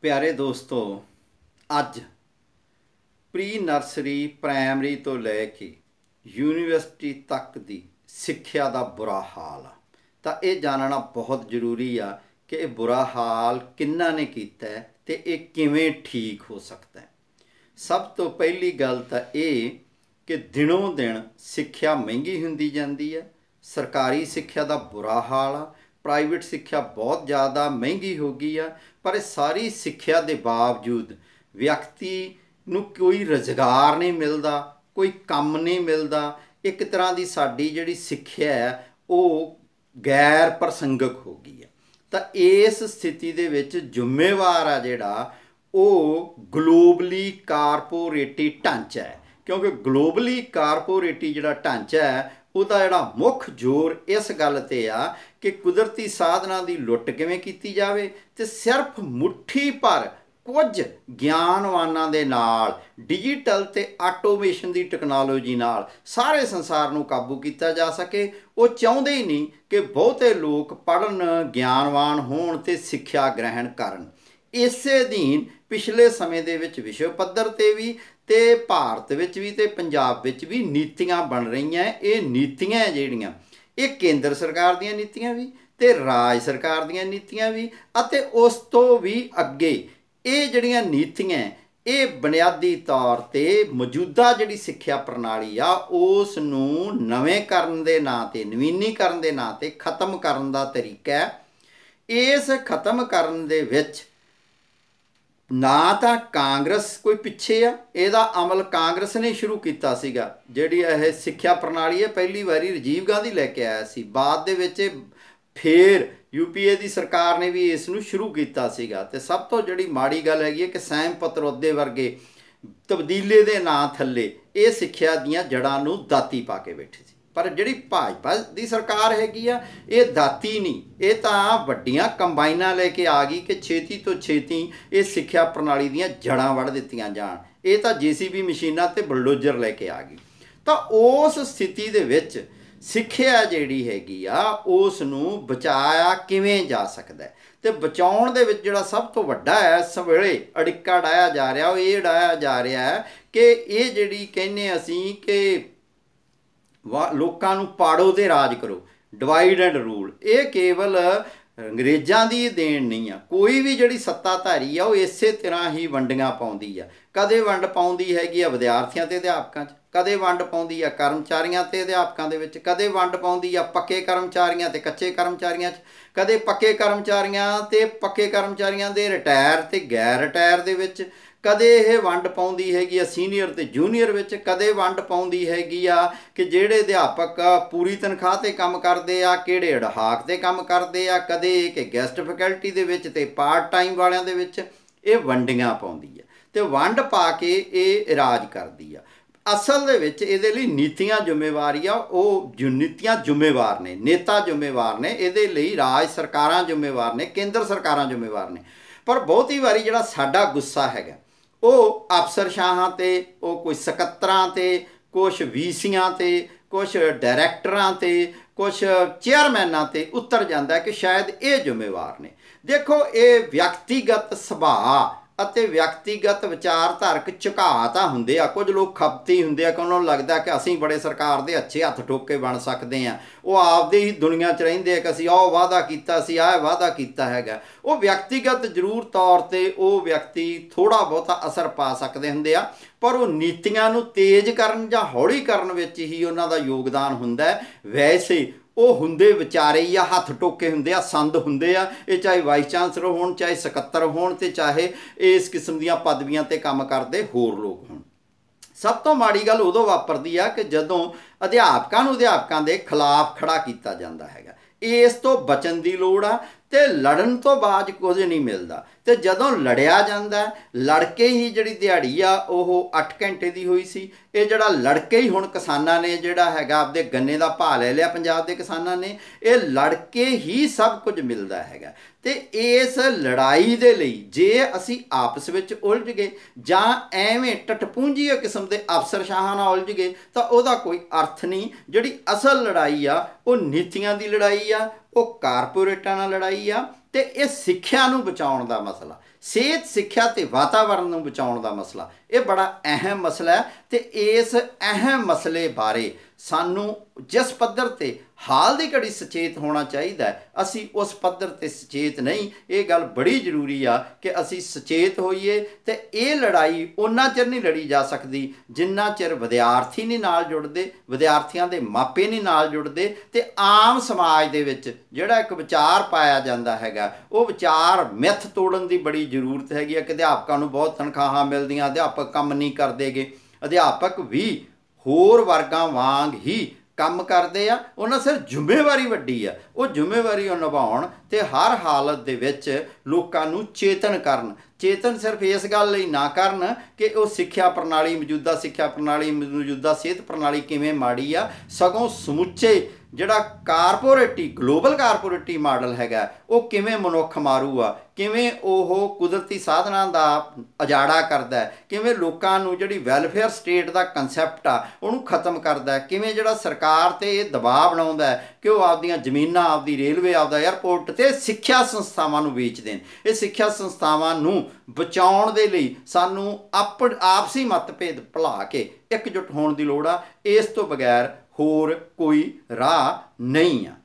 ਪਿਆਰੇ ਦੋਸਤੋ ਅੱਜ ਪ੍ਰੀ ਨਰਸਰੀ ਪ੍ਰਾਇਮਰੀ ਤੋਂ ਲੈ ਕੇ ਯੂਨੀਵਰਸਿਟੀ ਤੱਕ ਦੀ ਸਿੱਖਿਆ ਦਾ ਬੁਰਾ ਹਾਲ ਆ ਤਾਂ ਇਹ ਜਾਣਨਾ ਬਹੁਤ ਜ਼ਰੂਰੀ ਆ ਕਿ ਇਹ ਬੁਰਾ ਹਾਲ ਕਿੰਨਾ ਨੇ ਕੀਤਾ ਤੇ ਇਹ ਕਿਵੇਂ ਠੀਕ ਹੋ ਸਕਦਾ ਹੈ ਸਭ ਤੋਂ ਪਹਿਲੀ ਗੱਲ ਤਾਂ ਇਹ ਕਿ ਦਿਨੋਂ ਦਿਨ ਸਿੱਖਿਆ ਮਹਿੰਗੀ ਹੁੰਦੀ ਜਾਂਦੀ ਹੈ ਸਰਕਾਰੀ ਸਿੱਖਿਆ ਦਾ ਬੁਰਾ ਹਾਲ ਆ ਪ੍ਰਾਈਵੇਟ ਸਿੱਖਿਆ ਬਹੁਤ ਜ਼ਿਆਦਾ ਮਹਿੰਗੀ ਹੋ ਗਈ ਆ ਪਰ ਇਹ ਸਾਰੀ ਸਿੱਖਿਆ ਦੇ ਬਾਵਜੂਦ ਵਿਅਕਤੀ ਨੂੰ ਕੋਈ ਰੋਜ਼ਗਾਰ ਨਹੀਂ ਮਿਲਦਾ ਕੋਈ ਕੰਮ ਨਹੀਂ ਮਿਲਦਾ ਇੱਕ ਤਰ੍ਹਾਂ ਦੀ ਸਾਡੀ ਜਿਹੜੀ ਸਿੱਖਿਆ ਹੈ ਉਹ ਗੈਰ ਪ੍ਰਸੰਗਕ ਹੋ ਗਈ ਹੈ ਤਾਂ ਇਸ ਸਥਿਤੀ ਦੇ ਵਿੱਚ ਜ਼ਿੰਮੇਵਾਰ ਆ ਜਿਹੜਾ ਉਹ ਗਲੋਬਲੀ ਕਾਰਪੋਰੇਟੀ ਢਾਂਚਾ ਹੈ ਕਿਉਂਕਿ ਗਲੋਬਲੀ ਕਾਰਪੋਰੇਟੀ ਜਿਹੜਾ ਢਾਂਚਾ ਹੈ ਉਹਦਾ ਜਿਹੜਾ ਮੁੱਖ ਜ਼ੋਰ ਇਸ ਗੱਲ ਤੇ ਆ ਕਿ ਕੁਦਰਤੀ ਸਾਧਨਾ ਦੀ ਲੁੱਟ ਕਿਵੇਂ ਕੀਤੀ ਜਾਵੇ ਤੇ ਸਿਰਫ ਮੁਠੀ ਪਰ ਕੁਝ ਗਿਆਨਵਾਨਾਂ ਦੇ ਨਾਲ ਡਿਜੀਟਲ ਤੇ ਆਟੋਮੇਸ਼ਨ ਦੀ ਟੈਕਨੋਲੋਜੀ ਨਾਲ ਸਾਰੇ ਸੰਸਾਰ ਨੂੰ ਕਾਬੂ ਕੀਤਾ ਜਾ ਸਕੇ ਉਹ ਚਾਹੁੰਦੇ ਹੀ ਨਹੀਂ ਕਿ ਬਹੁਤੇ ਲੋਕ ਪੜਨ ਗਿਆਨਵਾਨ ਹੋਣ ਤੇ ਸਿੱਖਿਆ ਗ੍ਰਹਿਣ ਕਰਨ ਇਸੇ ਅਧੀਨ ਪਿਛਲੇ ਸਮੇਂ ਦੇ ਵਿੱਚ ਵਿਸ਼ਵ ਪੱਧਰ ਤੇ ਵੀ ਤੇ ਭਾਰਤ ਵਿੱਚ ਵੀ ਤੇ ਪੰਜਾਬ ਵਿੱਚ ਵੀ ਨੀਤੀਆਂ ਬਣ ਰਹੀਆਂ ਇਹ ਨੀਤੀਆਂ ਜਿਹੜੀਆਂ ਇਹ ਕੇਂਦਰ ਸਰਕਾਰ ਦੀਆਂ ਨੀਤੀਆਂ ਵੀ ਤੇ ਰਾਜ ਸਰਕਾਰ ਦੀਆਂ ਨੀਤੀਆਂ ਵੀ ਅਤੇ ਉਸ ਤੋਂ ਵੀ ਅੱਗੇ ਇਹ ਜਿਹੜੀਆਂ ਨੀਤੀਆਂ ਇਹ ਬੁਨਿਆਦੀ ਤੌਰ ਤੇ ਮੌਜੂਦਾ ਜਿਹੜੀ ਸਿੱਖਿਆ ਪ੍ਰਣਾਲੀ ਆ ਉਸ ਨੂੰ ਨਵੇਂ ਕਰਨ ਦੇ ਨਾਂ ਤੇ ਨਵੀਨੀਕਰਨ ਦੇ ਨਾਂ ਤੇ ਖਤਮ ਕਰਨ ਦਾ ਤਰੀਕਾ ਹੈ ਇਸ ਖਤਮ ਕਰਨ ਦੇ ਵਿੱਚ ਨਾ ਤਾਂ ਕਾਂਗਰਸ ਕੋਈ ਪਿੱਛੇ ਆ ਇਹਦਾ ਅਮਲ ਕਾਂਗਰਸ ਨੇ ਸ਼ੁਰੂ ਕੀਤਾ ਸੀਗਾ ਜਿਹੜੀ ਇਹ ਸਿੱਖਿਆ ਪ੍ਰਣਾਲੀ ਹੈ ਪਹਿਲੀ ਵਾਰੀ ਰਜੀਵ ਗਾਂਧੀ ਲੈ ਕੇ ਆਇਆ ਸੀ ਬਾਅਦ ਦੇ ਵਿੱਚ ਫੇਰ ਯੂਪੀਏ ਦੀ ਸਰਕਾਰ ਨੇ ਵੀ ਇਸ ਨੂੰ ਸ਼ੁਰੂ ਕੀਤਾ ਸੀਗਾ ਤੇ ਸਭ ਤੋਂ ਜਿਹੜੀ ਮਾੜੀ ਗੱਲ ਹੈਗੀ ਹੈ ਕਿ ਸੈਮ ਪਤਰੋਦੇ ਵਰਗੇ ਤਬਦੀਲੇ ਦੇ ਨਾਂ ਥੱਲੇ ਇਹ ਸਿੱਖਿਆ ਦੀਆਂ ਜੜਾਂ ਨੂੰ ਦਾਤੀ ਪਾ ਕੇ ਬੈਠੇ ਸੀ ਪਰ ਜਿਹੜੀ ਭਾਜਪਾ ਦੀ ਸਰਕਾਰ ਹੈਗੀ ਆ ਇਹ ਦਾਤੀ ਨਹੀਂ ਇਹ ਤਾਂ ਵੱਡੀਆਂ ਕੰਬਾਈਨਾਂ ਲੈ ਕੇ ਆ ਗਈ ਕਿ ਛੇਤੀ ਤੋਂ ਛੇਤੀ ਇਹ ਸਿੱਖਿਆ ਪ੍ਰਣਾਲੀ ਦੀਆਂ ਜੜਾਂ ਵੜ ਦਿੱਤੀਆਂ ਜਾਣ ਇਹ ਤਾਂ ਜੀਸੀਬੀ ਮਸ਼ੀਨਾਂ ਤੇ ਬਲਡੋਜ਼ਰ ਲੈ ਕੇ ਆ ਗਈ ਤਾਂ ਉਸ ਸਥਿਤੀ ਦੇ ਵਿੱਚ ਸਿੱਖਿਆ ਜਿਹੜੀ ਹੈਗੀ ਆ ਉਸ ਨੂੰ ਬਚਾਇਆ ਕਿਵੇਂ ਜਾ ਸਕਦਾ ਤੇ ਬਚਾਉਣ ਦੇ ਵਿੱਚ ਜਿਹੜਾ ਸਭ ਤੋਂ ਵੱਡਾ ਹੈ ਇਸ ਵੇਲੇ ਅੜਿੱਕਾ ਡਾਇਆ ਜਾ ਰਿਹਾ ਉਹ ਇਹ ਡਾਇਆ ਜਾ ਰਿਹਾ ਹੈ ਕਿ ਇਹ ਜਿਹੜੀ ਕਹਿੰਨੇ ਅਸੀਂ ਕਿ ਲੋਕਾਂ ਨੂੰ ਪਾੜੋ ਤੇ ਰਾਜ ਕਰੋ ਡਿਵਾਈਡ ਐਂਡ ਰੂਲ ਇਹ ਕੇਵਲ ਅੰਗਰੇਜ਼ਾਂ ਦੀ ਦੇਣ ਨਹੀਂ ਆ ਕੋਈ ਵੀ ਜਿਹੜੀ ਸੱਤਾਧਾਰੀ ਆ ਉਹ ਇਸੇ ਤਰ੍ਹਾਂ ਹੀ ਵੰਡੀਆਂ ਪਾਉਂਦੀ ਆ ਕਦੇ ਵੰਡ ਪਾਉਂਦੀ ਹੈਗੀ ਆ ਵਿਦਿਆਰਥੀਆਂ ਤੇ ਅਧਿਆਪਕਾਂ 'ਚ ਕਦੇ ਵੰਡ ਪਾਉਂਦੀ ਆ ਕਰਮਚਾਰੀਆਂ ਤੇ ਅਧਿਆਪਕਾਂ ਦੇ ਵਿੱਚ ਕਦੇ ਵੰਡ ਪਾਉਂਦੀ ਆ ਪੱਕੇ ਕਰਮਚਾਰੀਆਂ ਤੇ ਕੱਚੇ ਕਰਮਚਾਰੀਆਂ 'ਚ ਕਦੇ ਪੱਕੇ ਕਰਮਚਾਰੀਆਂ ਤੇ ਪੱਕੇ ਕਰਮਚਾਰੀਆਂ ਦੇ ਰਿਟਾਇਰ ਤੇ ਗੈਰ ਰਿਟਾਇਰ ਦੇ ਵਿੱਚ ਕਦੇ ਇਹ ਵੰਡ ਪਾਉਂਦੀ ਹੈਗੀ ਆ ਸੀਨੀਅਰ ਤੇ ਜੂਨੀਅਰ ਵਿੱਚ ਕਦੇ ਵੰਡ ਪਾਉਂਦੀ ਹੈਗੀ ਆ ਕਿ ਜਿਹੜੇ ਅਧਿਆਪਕ ਪੂਰੀ ਤਨਖਾਹ ਤੇ ਕੰਮ ਕਰਦੇ ਆ ਕਿਹੜੇ ਅਡਹਾਕ ਤੇ ਕੰਮ ਕਰਦੇ ਆ ਕਦੇ ਕਿ ਗੈਸਟ ਫੈਕਲਟੀ ਦੇ ਵਿੱਚ ਤੇ ਪਾਰਟ ਟਾਈਮ ਵਾਲਿਆਂ ਦੇ ਵਿੱਚ ਇਹ ਵੰਡੀਆਂ ਪਾਉਂਦੀ ਆ ਤੇ ਵੰਡ ਪਾ ਕੇ ਇਹ ਇਰਾਜ ਕਰਦੀ ਆ ਅਸਲ ਦੇ ਵਿੱਚ ਇਹਦੇ ਲਈ ਨੀਤੀਆਂ ਜ਼ਿੰਮੇਵਾਰੀਆਂ ਉਹ ਨੀਤੀਆਂ ਜ਼ਿੰਮੇਵਾਰ ਨੇ ਨੇਤਾ ਜ਼ਿੰਮੇਵਾਰ ਨੇ ਇਹਦੇ ਲਈ ਰਾਜ ਸਰਕਾਰਾਂ ਜ਼ਿੰਮੇਵਾਰ ਨੇ ਕੇਂਦਰ ਸਰਕਾਰਾਂ ਜ਼ਿੰਮੇਵਾਰ ਨੇ ਪਰ ਬਹੁਤੀ ਵਾਰੀ ਜਿਹੜਾ ਸਾਡਾ ਗੁੱਸਾ ਹੈਗਾ ਉਹ ਸ਼ਾਹਾਂ ਤੇ ਉਹ ਕੋਈ ਸਕੱਤਰਾਂ ਤੇ ਕੁਝ ਵੀਸੀਆਂ ਤੇ ਕੁਝ ਡਾਇਰੈਕਟਰਾਂ ਤੇ ਕੁਝ ਚੇਅਰਮੈਨਾਂ ਤੇ ਉੱਤਰ ਜਾਂਦਾ ਕਿ ਸ਼ਾਇਦ ਇਹ ਜ਼ਿੰਮੇਵਾਰ ਨੇ ਦੇਖੋ ਇਹ ਵਿਅਕਤੀਗਤ ਸੁਭਾਅ ਅਤੇ ਵਿਅਕਤੀਗਤ ਵਿਚਾਰਧਾਰਕ ਝੁਕਾਅ ਤਾਂ ਹੁੰਦੇ ਆ ਕੁਝ ਲੋਕ ਖਪਤੀ ਹੁੰਦੇ ਆ ਕਿ ਉਹਨਾਂ ਨੂੰ ਲੱਗਦਾ ਕਿ ਅਸੀਂ ਬੜੇ ਸਰਕਾਰ ਦੇ ਅੱਛੇ ਹੱਥ ਠੋਕ ਕੇ ਬਣ ਸਕਦੇ ਆ ਉਹ ਆਪਦੇ ਹੀ ਦੁਨੀਆ 'ਚ ਰਹਿੰਦੇ ਆ ਕਿ ਅਸੀਂ ਆਹ ਵਾਅਦਾ ਕੀਤਾ ਸੀ ਆਹ ਵਾਅਦਾ ਕੀਤਾ ਹੈਗਾ ਉਹ ਵਿਅਕਤੀਗਤ ਜ਼ਰੂਰ ਤੌਰ ਤੇ ਉਹ ਵਿਅਕਤੀ ਥੋੜਾ ਬਹੁਤਾ ਅਸਰ ਪਾ ਸਕਦੇ ਹੁੰਦੇ ਆ ਪਰ ਉਹ ਨੀਤੀਆਂ ਨੂੰ ਤੇਜ਼ ਕਰਨ ਜਾਂ ਹੌਲੀ ਕਰਨ ਵਿੱਚ ਹੀ ਉਹਨਾਂ ਦਾ ਯੋਗਦਾਨ ਹੁੰਦਾ ਵੈਸੇ ਉਹ ਹੁੰਦੇ ਵਿਚਾਰੇ ਆ ਹੱਥ ਟੋਕੇ ਹੁੰਦੇ ਆ ਸੰਦ ਹੁੰਦੇ ਆ ਇਹ ਚਾਹੇ ਵਾਈਸ ਚਾਂਸਲਰ ਹੋਣ ਚਾਹੇ ਸਕੱਤਰ ਹੋਣ ਤੇ ਚਾਹੇ ਇਸ ਕਿਸਮ ਦੀਆਂ ਪਦਵੀਆਂ ਤੇ ਕੰਮ ਕਰਦੇ ਹੋਰ ਲੋਕ ਹੋਣ ਸਭ ਤੋਂ ਮਾੜੀ ਗੱਲ ਉਦੋਂ ਵਾਪਰਦੀ ਆ ਕਿ ਜਦੋਂ ਅਧਿਆਪਕਾਂ ਨੂੰ ਅਧਿਆਪਕਾਂ ਦੇ ਖਿਲਾਫ ਖੜਾ ਕੀਤਾ ਜਾਂਦਾ ਹੈਗਾ ਇਸ ਤੋਂ ਬਚਣ ਦੀ ਲੋੜ ਆ ਤੇ ਲੜਨ ਤੋਂ ਬਾਅਦ ਕੁਝ ਨਹੀਂ ਮਿਲਦਾ ਤੇ ਜਦੋਂ ਲੜਿਆ ਜਾਂਦਾ ਲੜ ਕੇ ਹੀ ਜਿਹੜੀ ਦਿਹਾੜੀ ਆ ਉਹ 8 ਘੰਟੇ ਦੀ ਹੋਈ ਸੀ ਇਹ ਜਿਹੜਾ ਲੜ ਕੇ ਹੀ ਹੁਣ ਕਿਸਾਨਾਂ ਨੇ ਜਿਹੜਾ ਹੈਗਾ ਆਪਦੇ ਗੰਨੇ ਦਾ ਭਾਅ ਲੈ ਲਿਆ ਪੰਜਾਬ ਦੇ ਕਿਸਾਨਾਂ ਨੇ ਇਹ ਲੜ ਕੇ ਹੀ ਸਭ ਕੁਝ ਮਿਲਦਾ ਹੈਗਾ ਤੇ ਇਸ ਲੜਾਈ ਦੇ ਲਈ ਜੇ ਅਸੀਂ ਆਪਸ ਵਿੱਚ ਉਲਝ ਗਏ ਜਾਂ ਐਵੇਂ ਟਟਪੂੰਜੀਏ ਕਿਸਮ ਦੇ ਅਫਸਰ ਸ਼ਾਹਾਂ ਨਾਲ ਉਲਝ ਗਏ ਤਾਂ ਉਹਦਾ ਕੋਈ ਅਰਥ ਨਹੀਂ ਜਿਹੜੀ ਅਸਲ ਲੜਾਈ ਆ ਉਹ ਨੀਤੀਆਂ ਦੀ ਲੜਾਈ ਆ ਉਹ ਕਾਰਪੋਰੇਟਾਂ ਨਾਲ ਲੜਾਈ ਆ ਤੇ ਇਹ ਸਿੱਖਿਆ ਨੂੰ ਬਚਾਉਣ ਦਾ ਮਸਲਾ ਸਿਹਤ ਸਿੱਖਿਆ ਤੇ ਵਾਤਾਵਰਣ ਨੂੰ ਬਚਾਉਣ ਦਾ ਮਸਲਾ ਇਹ ਬੜਾ ਅਹਿਮ ਮਸਲਾ ਹੈ ਤੇ ਇਸ ਅਹਿਮ ਮਸਲੇ ਬਾਰੇ ਸਾਨੂੰ ਜਿਸ ਪੱਧਰ ਤੇ ਹਾਲ ਦੀ ਘੜੀ ਸੁਚੇਤ ਹੋਣਾ ਚਾਹੀਦਾ ਅਸੀਂ ਉਸ ਪੱਧਰ ਤੇ ਸੁਚੇਤ ਨਹੀਂ ਇਹ ਗੱਲ ਬੜੀ ਜ਼ਰੂਰੀ ਆ ਕਿ ਅਸੀਂ ਸੁਚੇਤ ਹੋਈਏ ਤੇ ਇਹ ਲੜਾਈ ਉਹਨਾਂ ਚਿਰ ਨਹੀਂ ਲੜੀ ਜਾ ਸਕਦੀ ਜਿੰਨਾ ਚਿਰ ਵਿਦਿਆਰਥੀ ਨਹੀਂ ਨਾਲ ਜੁੜਦੇ ਵਿਦਿਆਰਥੀਆਂ ਦੇ ਮਾਪੇ ਨਹੀਂ ਨਾਲ ਜੁੜਦੇ ਤੇ ਆਮ ਸਮਾਜ ਦੇ ਵਿੱਚ ਜਿਹੜਾ ਇੱਕ ਵਿਚਾਰ ਪਾਇਆ ਜਾਂਦਾ ਹੈਗਾ ਉਹ ਵਿਚਾਰ ਮਿੱਥ ਤੋੜਨ ਦੀ ਬੜੀ ਜ਼ਰੂਰਤ ਹੈਗੀ ਹੈ ਕਿ ਅਧਿਆਪਕਾਂ ਨੂੰ ਬਹੁਤ ਤਨਖਾਹਾਂ ਮਿਲਦੀਆਂ ਅਧਿਆਪਕ ਕੰਮ ਨਹੀਂ ਕਰਦੇਗੇ ਅਧਿਆਪਕ ਵੀ ਹੋਰ ਵਰਗਾਂ ਵਾਂਗ ਹੀ ਕੰਮ ਕਰਦੇ ਆ ਉਹਨਾਂ ਸਿਰ ਜ਼ਿੰਮੇਵਾਰੀ ਵੱਡੀ ਆ ਉਹ ਜ਼ਿੰਮੇਵਾਰੀ ਉਹ ਨਿਭਾਉਣ ਤੇ ਹਰ ਹਾਲਤ ਦੇ ਵਿੱਚ ਲੋਕਾਂ ਨੂੰ ਚੇਤਨ ਕਰਨ ਚੇਤਨ ਸਿਰਫ ਇਸ ਗੱਲ ਲਈ ਨਾ ਕਰਨ ਕਿ ਉਹ ਸਿੱਖਿਆ ਪ੍ਰਣਾਲੀ ਮੌਜੂਦਾ ਸਿੱਖਿਆ ਪ੍ਰਣਾਲੀ ਮੌਜੂਦਾ ਸਿਹਤ ਪ੍ਰਣਾਲੀ ਕਿਵੇਂ ਮਾੜੀ ਆ ਸਗੋਂ ਸਮੁੱਚੇ ਜਿਹੜਾ ਕਾਰਪੋਰੇਟੀ ਗਲੋਬਲ ਕਾਰਪੋਰੇਟੀ ਮਾਡਲ ਹੈਗਾ ਉਹ ਕਿਵੇਂ ਮਨੁੱਖ ਮਾਰੂ ਆ ਕਿਵੇਂ ਉਹ ਕੁਦਰਤੀ ਸਾਧਨਾਂ ਦਾ ਅਜਾੜਾ ਕਰਦਾ ਹੈ ਕਿਵੇਂ ਲੋਕਾਂ ਨੂੰ ਜਿਹੜੀ ਵੈਲਫੇਅਰ ਸਟੇਟ ਦਾ ਕਨਸੈਪਟ ਆ ਉਹਨੂੰ ਖਤਮ ਕਰਦਾ ਹੈ ਕਿਵੇਂ ਜਿਹੜਾ ਸਰਕਾਰ ਤੇ ਇਹ ਦਬਾਅ ਬਣਾਉਂਦਾ ਹੈ ਕਿ ਉਹ ਆਪਦੀਆਂ ਜ਼ਮੀਨਾਂ ਆਪਦੀ ਰੇਲਵੇ ਆਪਦਾ 에ਅਰਪੋਰਟ ਤੇ ਸਿੱਖਿਆ ਸੰਸਥਾਵਾਂ ਨੂੰ ਵੇਚ ਦੇਣ ਇਹ ਸਿੱਖਿਆ ਸੰਸਥਾਵਾਂ ਨੂੰ ਬਚਾਉਣ ਦੇ ਲਈ ਸਾਨੂੰ ਆਪਸੀ ਮਤਭੇਦ ਭੁਲਾ ਕੇ ਇਕਜੁੱਟ ਹੋਣ ਦੀ ਲੋੜ ਆ ਇਸ ਤੋਂ ਬਗੈਰ ਹੋਰ ਕੋਈ ਰਾਹ ਨਹੀਂ ਆ